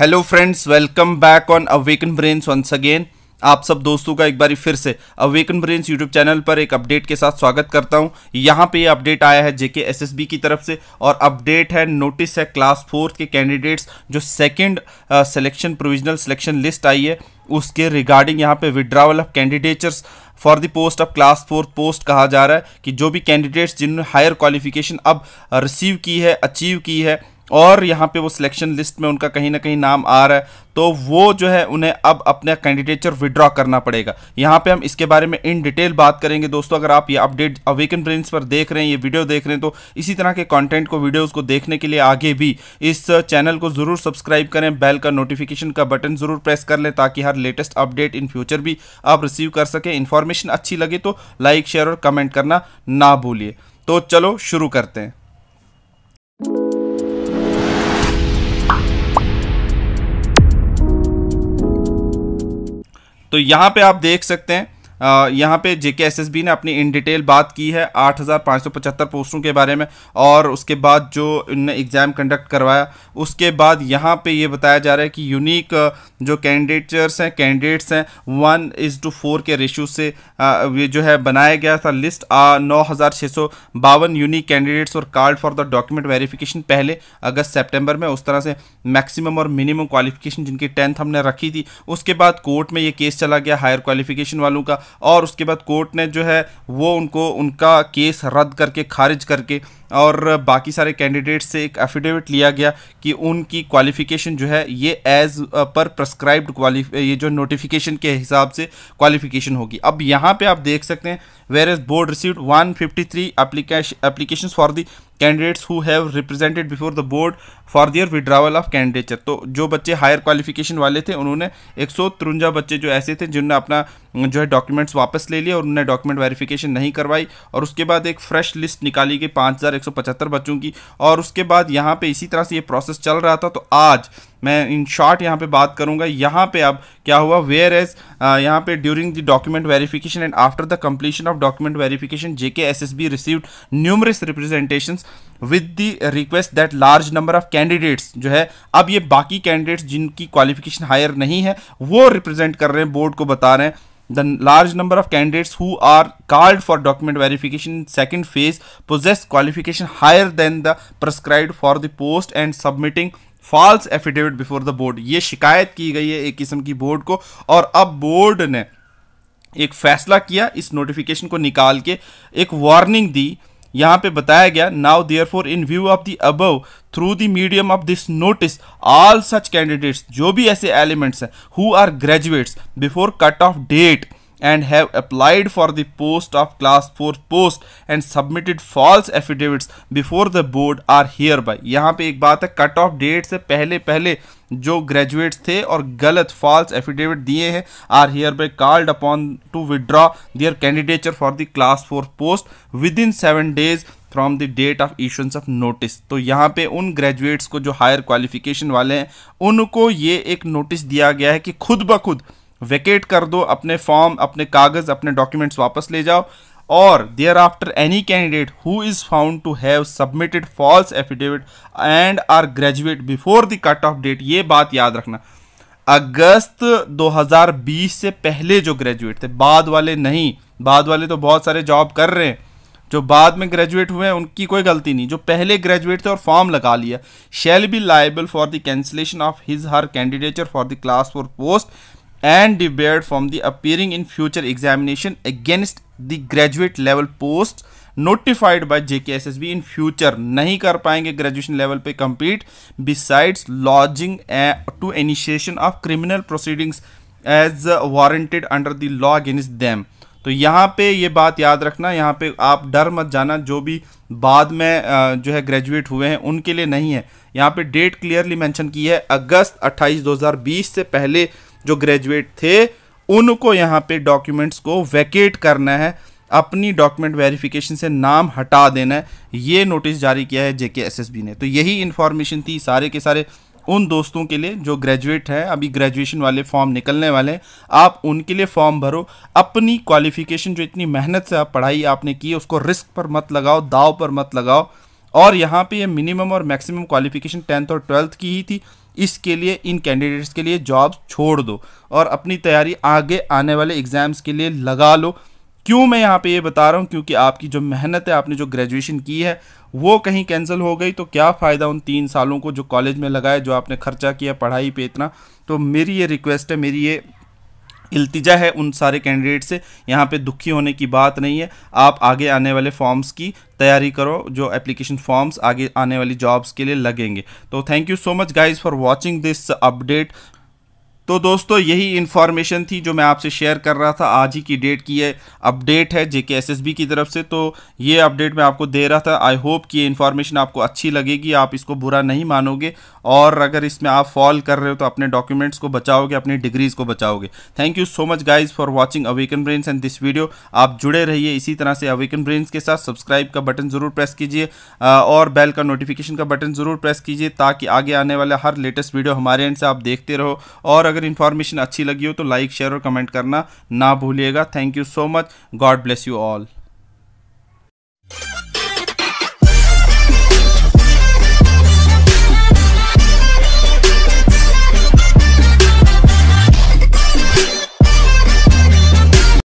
hello friends welcome back on awaken brains once again आप सब दोस्तों का एक बार फिर से अवेकन ब्रेन्स यूट्यूब चैनल पर एक अपडेट के साथ स्वागत करता हूं यहां पे अपडेट आया है जेके एसएसबी की तरफ से और अपडेट है नोटिस है क्लास फोर्थ के कैंडिडेट्स जो second selection provisional selection list आई है उसके रिगार्डिंग यहाँ पे withdrawal of candidature for the post of class fourth post कहा जा रहा है कि जो भी कैंडिडेट्स जिन्होंने हायर क्वालिफिकेशन अब रिसीव की है अचीव की है और यहाँ पे वो सिलेक्शन लिस्ट में उनका कहीं ना कहीं नाम आ रहा है तो वो जो है उन्हें अब अपने कैंडिडेटचर विड्रॉ करना पड़ेगा यहाँ पे हम इसके बारे में इन डिटेल बात करेंगे दोस्तों अगर आप ये अपडेट अवेकन ब्रेन्स पर देख रहे हैं ये वीडियो देख रहे हैं तो इसी तरह के कंटेंट को वीडियोस को देखने के लिए आगे भी इस चैनल को ज़रूर सब्सक्राइब करें बेल का नोटिफिकेशन का बटन ज़रूर प्रेस कर लें ताकि हर लेटेस्ट अपडेट इन फ्यूचर भी आप रिसीव कर सकें इन्फॉर्मेशन अच्छी लगे तो लाइक शेयर और कमेंट करना ना भूलिए तो चलो शुरू करते हैं तो यहाँ पे आप देख सकते हैं यहाँ पे जे के ने अपनी इन डिटेल बात की है 8,575 पोस्टों के बारे में और उसके बाद जो इनने एग्ज़ाम कंडक्ट करवाया उसके बाद यहाँ पे ये बताया जा रहा है कि यूनिक जो कैंडिडेटर्स हैं कैंडिडेट्स हैं वन इज़ टू फोर के रेशू से ये जो है बनाया गया था लिस्ट नौ यूनिक कैंडिडेट्स और called for the document verification पहले अगस्त सेप्टेम्बर में उस तरह से मैक्सिमम और मिनिमम क्वालिफिकेशन जिनकी टेंथ हमने रखी थी उसके बाद कोर्ट में ये केस चला गया हायर क्वालिफिकेशन वालों का और उसके बाद कोर्ट ने जो है वो उनको उनका केस रद्द करके खारिज करके और बाकी सारे कैंडिडेट से एक एफिडेविट लिया गया कि उनकी क्वालिफिकेशन जो है ये एज पर प्रस्क्राइब्ड क्वालिफी ये जो नोटिफिकेशन के हिसाब से क्वालिफिकेशन होगी अब यहाँ पे आप देख सकते हैं whereas board received 153 three application for the candidates who have represented before the board for their withdrawal of candidature तो जो बच्चे हायर क्वालिफिकेशन वाले थे उन्होंने एक बच्चे जो ऐसे थे जिन्होंने अपना जो है डॉक्यूमेंट्स वापस ले लिया और उन्होंने डॉक्यूमेंट वेरिफिकेशन नहीं करवाई और उसके बाद एक फ्रेश लिस्ट निकाली गई पाँच बच्चों की और उसके बाद यहाँ पर इसी तरह से ये प्रोसेस चल रहा था तो आज मैं इन शॉर्ट यहाँ पे बात करूँगा यहाँ पे अब क्या हुआ वेयर एज uh, यहाँ पे during the document verification and after the completion of document verification J K S S B received numerous representation with the request that large number of candidates जो है अब ये बाकी कैंडिडेट्स जिनकी क्वालिफिकेशन हायर नहीं है वो रिप्रेजेंट कर रहे हैं बोर्ड को बता रहे हैं the large number of candidates who are called for document verification second phase phase qualification higher than the prescribed for the post and submitting false affidavit before the board ये शिकायत की गई है एक किस्म की बोर्ड को और अब बोर्ड ने एक फैसला किया इस नोटिफिकेशन को निकाल के एक वार्निंग दी यहाँ पे बताया गया now there in view of the above through the medium of this notice all such candidates जो भी ऐसे एलिमेंट्स हैं who are graduates before cut off date and have applied for the post of class 4 post and submitted false affidavits before the board are hereby यहाँ पे एक बात है cut off date से पहले पहले जो ग्रेजुएट्स थे और गलत फॉल्स एफिडेविट दिए हैं are hereby called upon to withdraw their candidature for the class four post within seven days from the date of issuance of notice तो यहाँ पे उन ग्रेजुएट्स को जो हायर क्वालिफिकेशन वाले हैं उनको ये एक नोटिस दिया गया है कि खुद ब खुद वेकेट कर दो अपने फॉर्म अपने कागज़ अपने डॉक्यूमेंट्स वापस ले जाओ और thereafter any candidate who is found to have submitted false affidavit and are graduate before the cut off date ये बात याद रखना अगस्त 2020 से पहले जो ग्रेजुएट थे बाद वाले नहीं बाद वाले तो बहुत सारे जॉब कर रहे हैं जो बाद में ग्रेजुएट हुए हैं उनकी कोई गलती नहीं जो पहले ग्रेजुएट थे और फॉर्म लगा लिया shall be liable for the cancellation of his her candidature for the class four post and debarred from the appearing in future examination against the graduate level post notified by JKSSB in future नहीं कर पाएंगे graduation level पे compete besides lodging uh, to initiation of criminal proceedings as uh, warranted under the law against them तो यहाँ पे ये बात याद रखना यहाँ पे आप डर मत जाना जो भी बाद में जो है ग्रेजुएट हुए हैं उनके लिए नहीं है यहाँ पे डेट क्लियरली मेंशन की है अगस्त 28 2020 से पहले जो ग्रेजुएट थे उनको यहाँ पे डॉक्यूमेंट्स को वैकेट करना है अपनी डॉक्यूमेंट वेरिफिकेशन से नाम हटा देना है ये नोटिस जारी किया है जेके एसएसबी ने तो यही इन्फॉर्मेशन थी सारे के सारे उन दोस्तों के लिए जो ग्रेजुएट हैं अभी ग्रेजुएशन वाले फॉर्म निकलने वाले हैं आप उनके लिए फॉर्म भरो अपनी क्वालिफिकेशन जो इतनी मेहनत से आप पढ़ाई आपने की उसको रिस्क पर मत लगाओ दाव पर मत लगाओ और यहाँ पे ये मिनिमम और मैक्सिमम क्वालिफिकेशन टेंथ और ट्वेल्थ की ही थी इसके लिए इन कैंडिडेट्स के लिए जॉब छोड़ दो और अपनी तैयारी आगे आने वाले एग्ज़ाम्स के लिए लगा लो क्यों मैं यहाँ पे ये बता रहा हूँ क्योंकि आपकी जो मेहनत है आपने जो ग्रेजुएशन की है वो कहीं कैंसिल हो गई तो क्या फ़ायदा उन तीन सालों को जो कॉलेज में लगाए जो आपने खर्चा किया पढ़ाई पे इतना तो मेरी ये रिक्वेस्ट है मेरी ये इल्तिजा है उन सारे कैंडिडेट से यहाँ पे दुखी होने की बात नहीं है आप आगे आने वाले फॉर्म्स की तैयारी करो जो एप्लीकेशन फॉर्म्स आगे आने वाली जॉब्स के लिए लगेंगे तो thank you so much guys for watching this update तो दोस्तों यही इन्फॉर्मेशन थी जो मैं आपसे शेयर कर रहा था आज ही की डेट की है अपडेट है जे की तरफ से तो ये अपडेट मैं आपको दे रहा था आई होप कि ये इन्फॉर्मेशन आपको अच्छी लगेगी आप इसको बुरा नहीं मानोगे और अगर इसमें आप फॉल कर रहे हो तो अपने डॉक्यूमेंट्स को बचाओगे अपनी डिग्रीज़ को बचाओगे thank you so much guys for watching Awaken Brains and this video आप जुड़े रहिए इसी तरह से अवेकन ब्रेन्स के साथ सब्सक्राइब का बटन ज़रूर प्रेस कीजिए और बेल का नोटिफिकेशन का बटन ज़रूर प्रेस कीजिए ताकि आगे आने वाला हर लेटेस्ट वीडियो हमारे एंड से आप देखते रहो और अगर अगर इन्फॉर्मेशन अच्छी लगी हो तो लाइक शेयर और कमेंट करना ना भूलिएगा thank you so much God bless you all